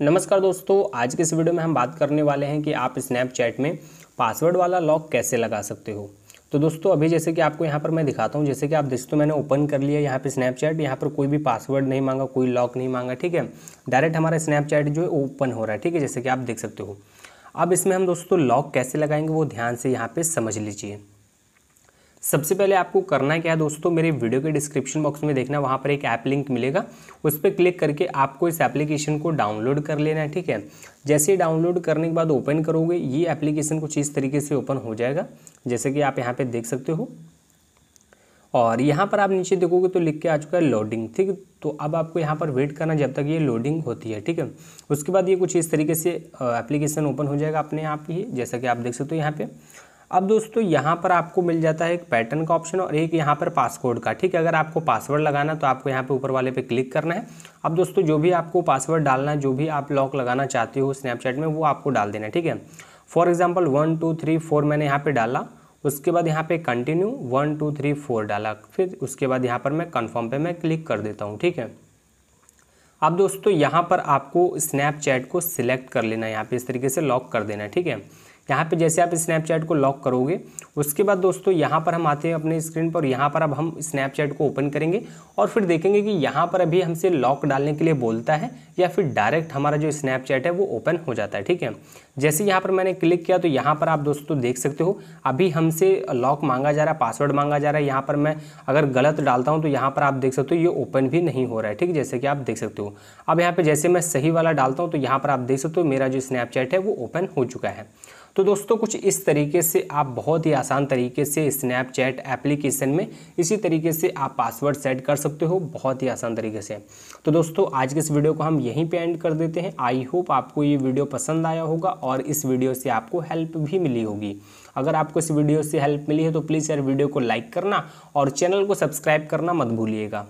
नमस्कार दोस्तों आज के इस वीडियो में हम बात करने वाले हैं कि आप स्नैपचैट में पासवर्ड वाला लॉक कैसे लगा सकते हो तो दोस्तों अभी जैसे कि आपको यहाँ पर मैं दिखाता हूँ जैसे कि आप दोस्तों मैंने ओपन कर लिया यहाँ पे स्नैपचैट यहाँ पर कोई भी पासवर्ड नहीं मांगा कोई लॉक नहीं मांगा ठीक है डायरेक्ट हमारा स्नैपचैट जो है ओपन हो रहा है ठीक है जैसे कि आप देख सकते हो अब इसमें हम दोस्तों लॉक कैसे लगाएंगे वो ध्यान से यहाँ पर समझ लीजिए सबसे पहले आपको करना क्या है दोस्तों मेरे वीडियो के डिस्क्रिप्शन बॉक्स में देखना वहाँ पर एक ऐप लिंक मिलेगा उस पर क्लिक करके आपको इस एप्लीकेशन को डाउनलोड कर लेना है ठीक है जैसे डाउनलोड करने के बाद ओपन करोगे ये एप्लीकेशन कुछ इस तरीके से ओपन हो जाएगा जैसे कि आप यहाँ पर देख सकते हो और यहाँ पर आप नीचे देखोगे तो लिख के आ चुका है लोडिंग ठीक है तो अब आपको यहाँ पर वेट करना जब तक ये लोडिंग होती है ठीक है उसके बाद ये कुछ इस तरीके से एप्लीकेशन ओपन हो जाएगा अपने आप ही जैसा कि आप देख सकते हो यहाँ पे अब दोस्तों यहाँ पर आपको मिल जाता है एक पैटर्न का ऑप्शन और एक यहाँ पर पासवर्ड का ठीक है अगर आपको पासवर्ड लगाना तो आपको यहाँ पर ऊपर वाले पे क्लिक करना है अब दोस्तों जो भी आपको पासवर्ड डालना है जो भी आप लॉक लगाना चाहते हो स्नैपचैट में वो आपको डाल देना है ठीक है for example one two three four मैंने यहाँ पर डाला उसके बाद यहाँ पर continue one two three four डाला फिर उसके बाद यहाँ पर मैं कन्फर्म पर मैं क्लिक कर देता हूँ ठीक है अब दोस्तों यहाँ पर आपको स्नैपचैट को सिलेक्ट कर लेना है यहाँ पर इस तरीके से लॉक कर देना है ठीक है यहाँ पे जैसे आप स्नैपचैट को लॉक करोगे उसके बाद दोस्तों यहाँ पर हम आते हैं अपने स्क्रीन पर यहाँ पर अब हम स्नैपचैट को ओपन करेंगे और फिर देखेंगे कि यहाँ पर अभी हमसे लॉक डालने के लिए बोलता है या फिर डायरेक्ट हमारा जो स्नैपचैट है वो ओपन हो जाता है ठीक है जैसे यहाँ पर मैंने क्लिक किया तो यहाँ पर आप दोस्तों देख सकते हो अभी हमसे लॉक मांगा जा रहा है पासवर्ड मांगा जा रहा है यहाँ पर मैं अगर गलत डालता हूँ तो यहाँ पर आप देख सकते हो ये ओपन भी नहीं हो रहा है ठीक जैसे कि आप देख सकते हो अब यहाँ पर जैसे मैं सही वाला डालता हूँ तो यहाँ पर आप देख सकते हो मेरा जो स्नैपचैट है वो ओपन हो चुका है तो दोस्तों कुछ इस तरीके से आप बहुत ही आसान तरीके से स्नैपचैट एप्लीकेशन में इसी तरीके से आप पासवर्ड सेट कर सकते हो बहुत ही आसान तरीके से तो दोस्तों आज के इस वीडियो को हम यहीं पे एंड कर देते हैं आई होप आपको ये वीडियो पसंद आया होगा और इस वीडियो से आपको हेल्प भी मिली होगी अगर आपको इस वीडियो से हेल्प मिली है तो प्लीज़ यार वीडियो को लाइक करना और चैनल को सब्सक्राइब करना मत भूलिएगा